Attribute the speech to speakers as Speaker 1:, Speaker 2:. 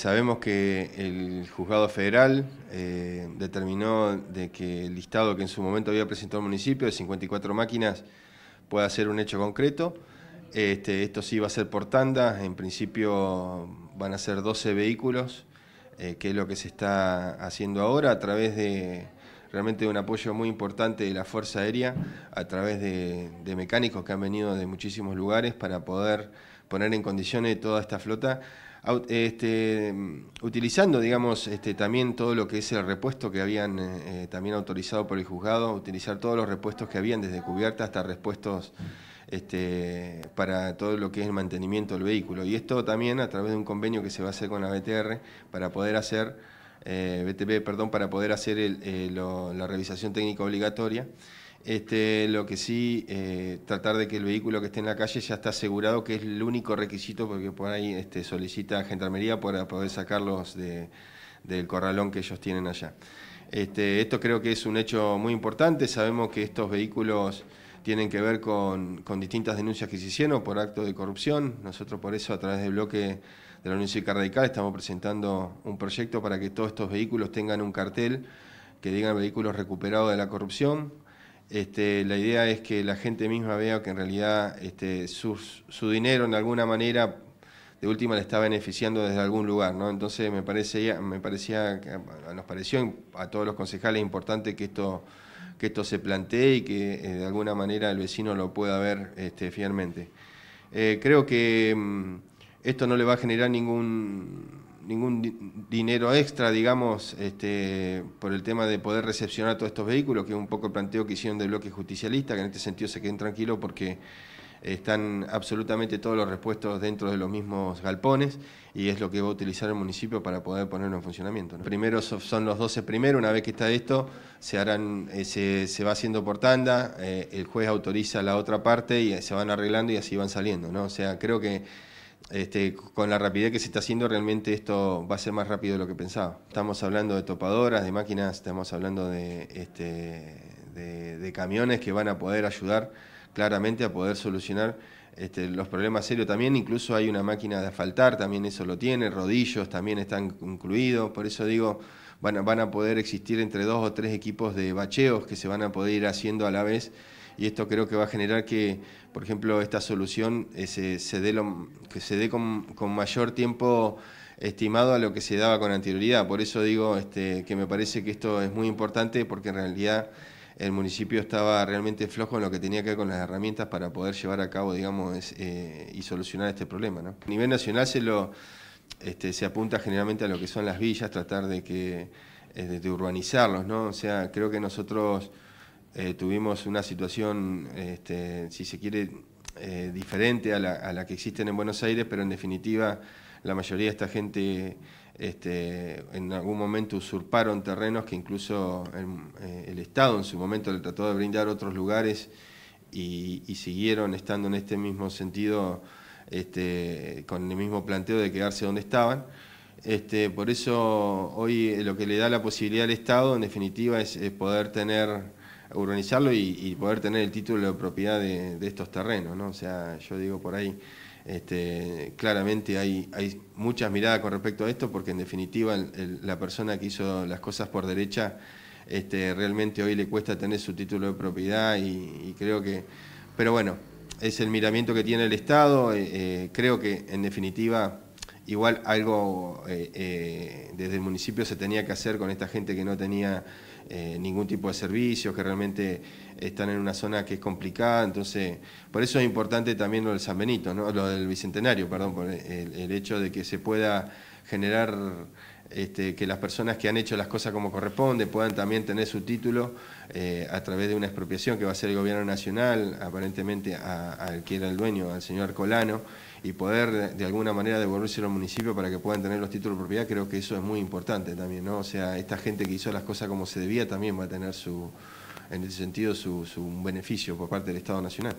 Speaker 1: Sabemos que el juzgado federal eh, determinó de que el listado que en su momento había presentado el municipio de 54 máquinas pueda ser un hecho concreto. Este, esto sí va a ser por tanda, en principio van a ser 12 vehículos, eh, que es lo que se está haciendo ahora a través de realmente un apoyo muy importante de la Fuerza Aérea, a través de mecánicos que han venido de muchísimos lugares para poder poner en condiciones toda esta flota este, utilizando, digamos, este, también todo lo que es el repuesto que habían eh, eh, también autorizado por el juzgado, utilizar todos los repuestos que habían, desde cubierta hasta repuestos este, para todo lo que es el mantenimiento del vehículo. Y esto también a través de un convenio que se va a hacer con la BTR para poder hacer, eh, BTP, perdón, para poder hacer la revisación técnica obligatoria este, lo que sí, eh, tratar de que el vehículo que esté en la calle ya está asegurado, que es el único requisito porque por ahí este, solicita gendarmería para poder sacarlos del corralón que ellos tienen allá. Este, esto creo que es un hecho muy importante. Sabemos que estos vehículos tienen que ver con, distintas denuncias que se hicieron por actos de corrupción. Nosotros por eso a través del bloque de la Unión Cívica Radical estamos presentando un proyecto para que todos estos vehículos tengan un cartel que digan vehículos recuperados de la corrupción este, la idea es que la gente misma vea que en realidad este, su dinero en alguna manera de última le está beneficiando desde algún lugar, ¿no? Entonces me ya, me parecía, nos pareció a todos los concejales importante que esto, que esto se plantee y que eh, de alguna manera el vecino lo pueda ver este, fielmente. Eh, creo que mm, esto no le va a generar ningún ningún dinero extra, digamos, este, por el tema de poder recepcionar todos estos vehículos, que es un poco el planteo que hicieron del bloque justicialista, que en este sentido se queden tranquilos porque están absolutamente todos los repuestos dentro de los mismos galpones y es lo que va a utilizar el municipio para poder ponerlo en funcionamiento. Primero son los 12 primeros, una vez que está esto, se, harán, eh, se, va haciendo por tanda, eh, el juez autoriza la otra parte y se van arreglando y así van saliendo. ¿no? O sea, creo que este, con la rapidez que se está haciendo, realmente esto va a ser más rápido de lo que pensaba. Estamos hablando de topadoras, de máquinas, estamos hablando de, este, camiones que van a poder ayudar claramente a poder solucionar este, los problemas serios también. Incluso hay una máquina de asfaltar, también eso lo tiene, rodillos también están incluidos. Por eso digo, van a, van a poder existir entre dos o tres equipos de bacheos que se van a poder ir haciendo a la vez y esto creo que va a generar que, por ejemplo, esta solución eh, se, dé, que se dé con, mayor tiempo estimado a lo que se daba con anterioridad. Por eso digo este, que me parece que esto es muy importante porque en realidad el municipio estaba realmente flojo en lo que tenía que ver con las herramientas para poder llevar a cabo, digamos, eh, y solucionar este problema. A nivel nacional se lo... Este, se apunta generalmente a lo que son las villas, tratar de que eh, de urbanizarlos, ¿no? O sea, creo que nosotros eh, tuvimos una situación, este, si se quiere, eh, diferente a la, que existen en Buenos Aires, pero en definitiva la mayoría de esta gente este, en algún momento usurparon terrenos que incluso eh, el, Estado en su momento le trató de brindar otros lugares y, siguieron estando en este mismo sentido, este, con el mismo planteo de quedarse donde estaban. por eso hoy lo que le da la posibilidad al Estado, en definitiva, es poder tener urbanizarlo y, poder tener el título de propiedad de, estos terrenos, ¿no? O sea, yo digo por ahí, este, claramente hay, hay muchas miradas con respecto a esto, porque en definitiva la persona que hizo las cosas por derecha este, realmente hoy le cuesta tener su título de propiedad y, creo que, pero bueno, es el miramiento que tiene el Estado, eh, eh, creo que en definitiva igual algo eh, desde el municipio se tenía que hacer con esta gente que no tenía eh, ningún tipo de servicios, que realmente están en una zona que es complicada. Entonces, por eso es importante también lo del San Benito, ¿no? lo del Bicentenario, perdón, por el hecho de que se pueda generar este, que las personas que han hecho las cosas como corresponde puedan también tener su título eh, a través de una expropiación que va a hacer el gobierno nacional, aparentemente al que era el dueño, al señor Colano, y poder de alguna manera devolvérselo al municipio para que puedan tener los títulos de propiedad, creo que eso es muy importante también, ¿no? O sea, esta gente que hizo las cosas como se debía también va a tener su, en ese sentido, su, beneficio por parte del Estado Nacional.